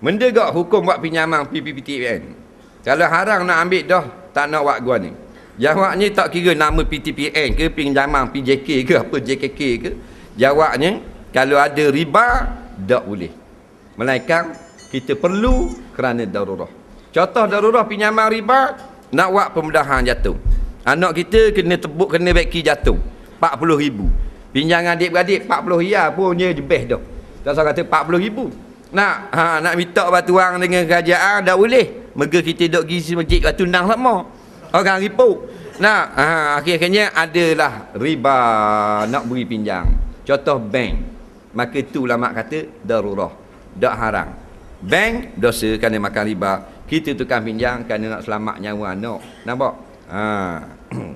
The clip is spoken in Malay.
Mendegak hukum buat pinjaman PPPTN. Kan? Kalau harang nak ambil dah, tak nak buat gua ni. Jawabnya tak kira nama PTPN ke, pinjaman PJK ke, apa JKK ke. Jawabnya, kalau ada riba, tak boleh. Melainkan, kita perlu kerana darurat. Contoh darurat pinjaman riba, nak buat pemudahan jatuh. Anak kita kena tebuk, kena beki jatuh. RM40,000. Pinjangan adik-beradik RM40,000 pun dia best dah. Tak usah kata RM40,000 nak ha, nak minta batuang dengan kerajaan dah boleh mega kita dok gizi masjid batu nang sama orang ripu nak ha, akhirnya adalah riba nak beri pinjam contoh bank maka tu ulama kata darurah dak haram bank dosa kerana makan riba kita tukar pinjam kerana nak selamat nyawa anak nampak ha